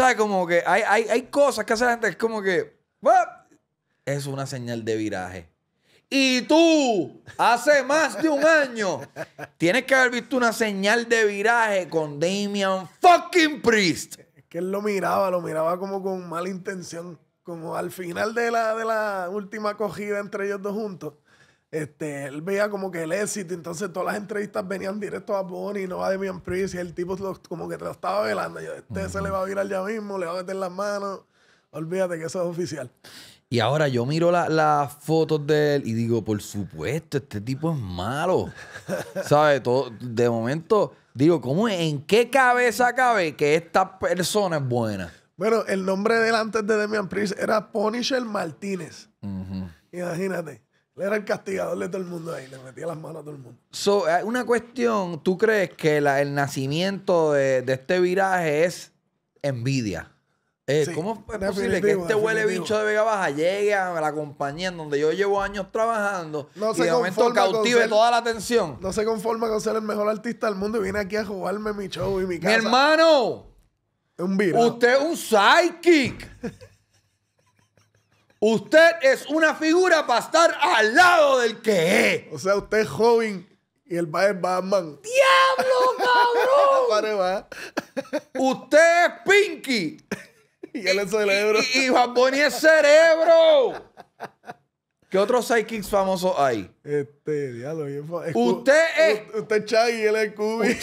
¿Sabes? Como que hay, hay, hay, cosas que hace la gente es como que. Es una señal de viraje. Y tú, hace más de un año, tienes que haber visto una señal de viraje con Damian fucking Priest. Que él lo miraba, lo miraba como con mala intención. Como al final de la, de la última cogida entre ellos dos juntos este, él veía como que el éxito, entonces todas las entrevistas venían directo a Bonnie, no a Demian Priest, y el tipo como que te lo estaba velando. este se le va a virar ya mismo, le va a meter las manos. Olvídate que eso es oficial. Y ahora yo miro las fotos de él y digo, por supuesto, este tipo es malo. ¿Sabes? de momento, digo, ¿cómo, ¿en qué cabeza cabe que esta persona es buena? Bueno, el nombre delante de Demian Priest era Punisher Martínez. Imagínate era el castigador de todo el mundo ahí, le metía las manos a todo el mundo. So, una cuestión, ¿tú crees que el nacimiento de, este viraje es envidia? Eh, ¿Cómo es posible que este huele bicho de Vega Baja llegue a la compañía en donde yo llevo años trabajando y de momento cautive toda la atención? No se conforma con ser el mejor artista del mundo y viene aquí a jugarme mi show y mi casa. ¡Mi hermano! Un ¡Usted es un sidekick! Usted es una figura para estar al lado del que es. O sea, usted es joven y el va es Batman. ¡Diablo, cabrón! usted es Pinky. y él es cerebro. Y, y, es cerebro. ¿Qué otros sidekicks famosos hay? Este, diablo, bien Usted es. Usted es y él es Scooby.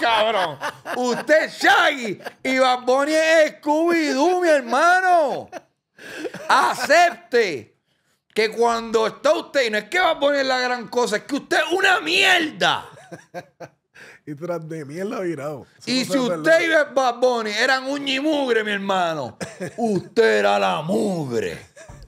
cabrón. Usted es Shaggy y Bad es Scooby-Doo, mi hermano acepte que cuando está usted, no es que va a poner la gran cosa, es que usted es una mierda. y tras de mierda virado. y si usted y Bad eran un mugre, mi hermano, usted era la mugre.